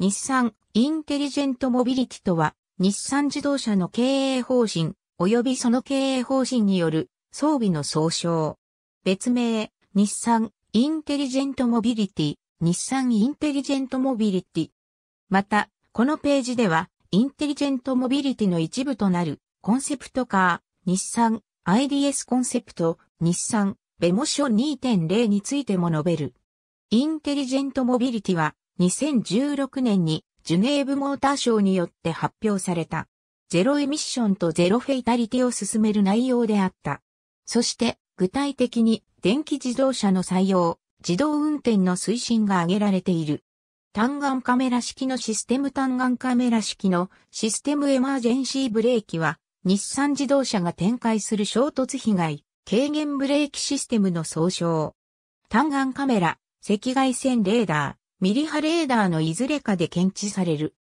日産インテリジェントモビリティとは、日産自動車の経営方針、及びその経営方針による装備の総称。別名、日産インテリジェントモビリティ、日産インテリジェントモビリティ。また、このページでは、インテリジェントモビリティの一部となる、コンセプトカー、日産 IDS コンセプト、日産ベモショ2.0についても述べる。インテリジェントモビリティは、2016年にジュネーブモーターショーによって発表された。ゼロエミッションとゼロフェイタリティを進める内容であった。そして具体的に電気自動車の採用、自動運転の推進が挙げられている。単眼カメラ式のシステム単眼カメラ式のシステムエマージェンシーブレーキは日産自動車が展開する衝突被害軽減ブレーキシステムの総称。単眼カメラ、赤外線レーダー。ミリ波レーダーのいずれかで検知される。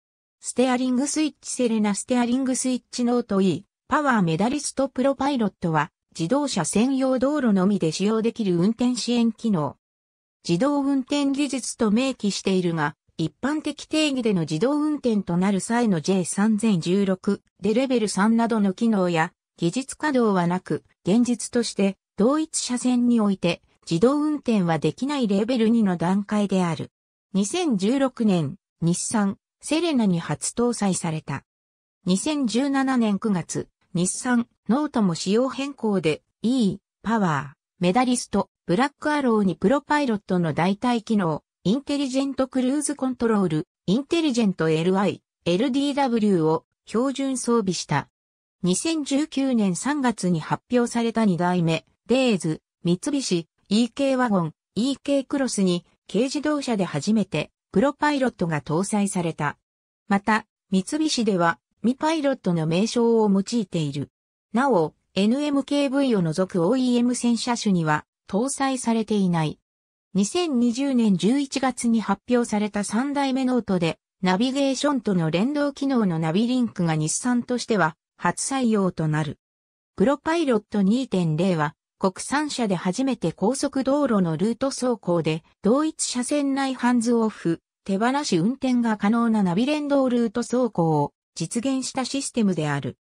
ステアリングスイッチセレナステアリングスイッチノート E、パワーメダリストプロパイロットは、自動車専用道路のみで使用できる運転支援機能。自動運転技術と明記しているが、一般的定義での自動運転となる際の J3016 でレベル3などの機能や技術稼働はなく、現実として同一車線において自動運転はできないレベル2の段階である。2016年、日産、セレナに初搭載された。2017年9月、日産、ノートも仕様変更で E、パワー、メダリスト、ブラックアローにプロパイロットの代替機能、インテリジェントクルーズコントロール、インテリジェント LI、LDW を標準装備した。2019年3月に発表された2代目、デイズ、三菱、EK ワゴン、EK クロスに軽自動車で初めてプロパイロットが搭載された。また、三菱ではミパイロットの名称を用いている。なお、NMKV を除く OEM 戦車種には搭載されていない。2020年11月に発表された3代目ノートで、ナビゲーションとの連動機能のナビリンクが日産としては初採用となる。プロパイロット2.0は国産車で初めて高速道路のルート走行で、同一車線内ハンズオフ、手放し運転が可能なナビ連動ルート走行を実現したシステムである。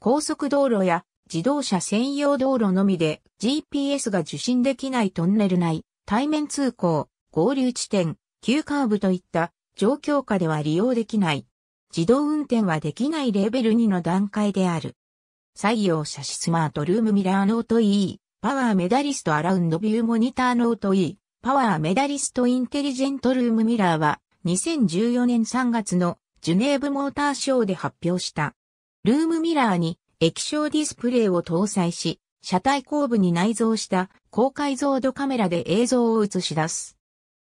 高速道路や自動車専用道路のみで GPS が受信できないトンネル内、対面通行、合流地点、急カーブといった状況下では利用できない。自動運転はできないレベル2の段階である。採用車種スマートルームミラーノート E。パワーメダリストアラウンドビューモニターノート E、パワーメダリストインテリジェントルームミラーは、2014年3月のジュネーブモーターショーで発表した。ルームミラーに液晶ディスプレイを搭載し、車体後部に内蔵した高解像度カメラで映像を映し出す。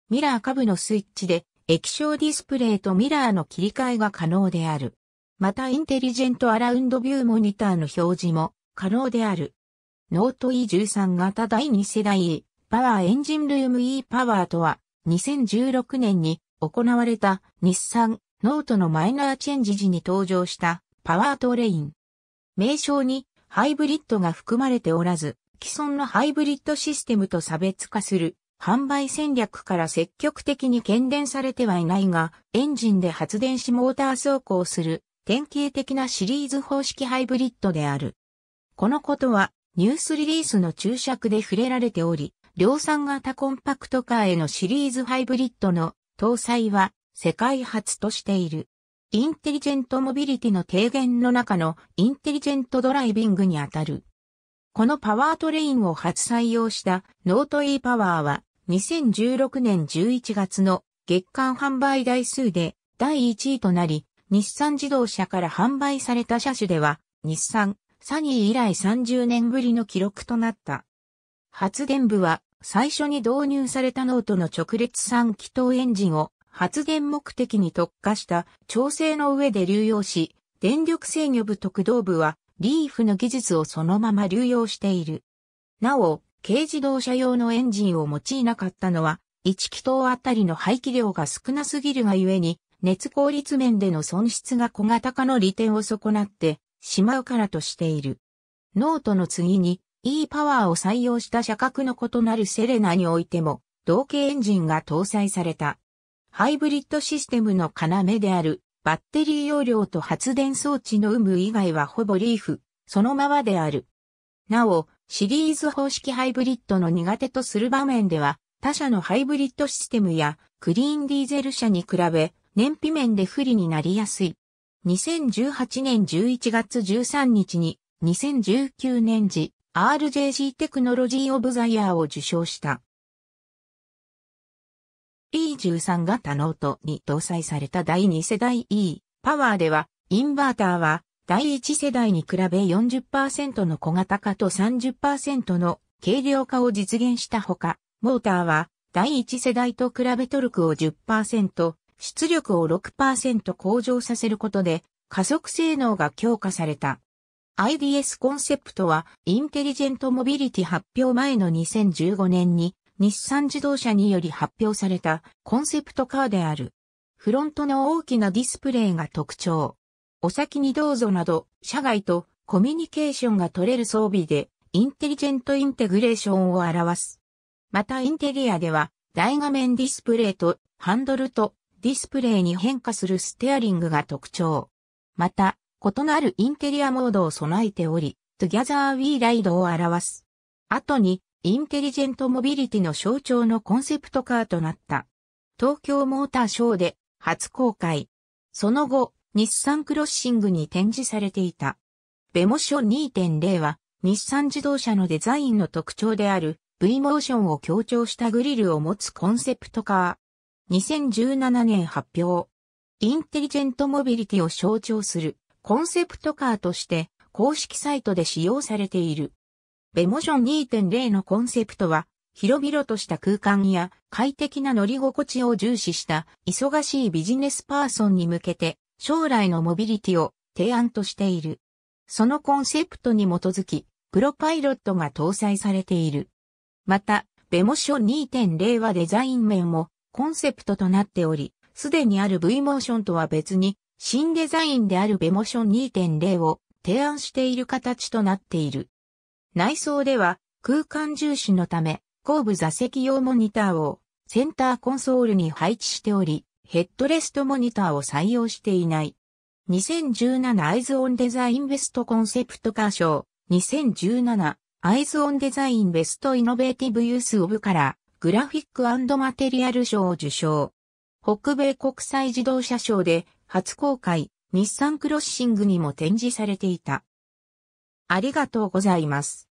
ミラー下部のスイッチで液晶ディスプレイとミラーの切り替えが可能である。またインテリジェントアラウンドビューモニターの表示も可能である。ノート E13 型第2世代 E パワーエンジンルーム E パワーとは2016年に行われた日産ノートのマイナーチェンジ時に登場したパワートレイン。名称にハイブリッドが含まれておらず、既存のハイブリッドシステムと差別化する販売戦略から積極的に喧伝されてはいないが、エンジンで発電しモーター走行する典型的なシリーズ方式ハイブリッドである。このことはニュースリリースの注釈で触れられており、量産型コンパクトカーへのシリーズハイブリッドの搭載は世界初としている。インテリジェントモビリティの提言の中のインテリジェントドライビングにあたる。このパワートレインを初採用したノート E パワーは2016年11月の月間販売台数で第1位となり、日産自動車から販売された車種では、日産、サニー以来30年ぶりの記録となった。発電部は最初に導入されたノートの直列3気筒エンジンを発電目的に特化した調整の上で流用し、電力制御部特動部はリーフの技術をそのまま流用している。なお、軽自動車用のエンジンを用いなかったのは、1気筒あたりの排気量が少なすぎるがゆえに、熱効率面での損失が小型化の利点を損なって、しまうからとしている。ノートの次に E パワーを採用した車格の異なるセレナにおいても同型エンジンが搭載された。ハイブリッドシステムの要であるバッテリー容量と発電装置の有無以外はほぼリーフ、そのままである。なお、シリーズ方式ハイブリッドの苦手とする場面では、他社のハイブリッドシステムやクリーンディーゼル車に比べ、燃費面で不利になりやすい。2018年11月13日に2019年時 RJC テクノロジーオブザイヤーを受賞した。E13 型ノートに搭載された第2世代 E パワーでは、インバーターは第1世代に比べ40%の小型化と30%の軽量化を実現したほか、モーターは第1世代と比べトルクを10%、出力を6%向上させることで加速性能が強化された。IDS コンセプトはインテリジェントモビリティ発表前の2015年に日産自動車により発表されたコンセプトカーである。フロントの大きなディスプレイが特徴。お先にどうぞなど、社外とコミュニケーションが取れる装備で、インテリジェントインテグレーションを表す。またインテリアでは、大画面ディスプレイとハンドルとディスプレイに変化するステアリングが特徴。また、異なるインテリアモードを備えており、Together We Ride を表す。後に、インテリジェントモビリティの象徴のコンセプトカーとなった。東京モーターショーで初公開。その後、日産クロッシングに展示されていた。ベモショ2.0は、日産自動車のデザインの特徴である V モーションを強調したグリルを持つコンセプトカー。2017年発表。インテリジェントモビリティを象徴するコンセプトカーとして公式サイトで使用されている。ベモション2.0のコンセプトは広々とした空間や快適な乗り心地を重視した忙しいビジネスパーソンに向けて将来のモビリティを提案としている。そのコンセプトに基づきプロパイロットが搭載されている。また、ベモション2.0はデザイン面もコンセプトとなっており、すでにある V モーションとは別に、新デザインであるベモション2.0を提案している形となっている。内装では空間重視のため、後部座席用モニターをセンターコンソールに配置しており、ヘッドレストモニターを採用していない。2017アイズオンデザインベストコンセプトカー賞2017アイズオンデザインベストイノベーティブユースオブカラグラフィックマテリアル賞を受賞。北米国際自動車賞で初公開、日産クロッシングにも展示されていた。ありがとうございます。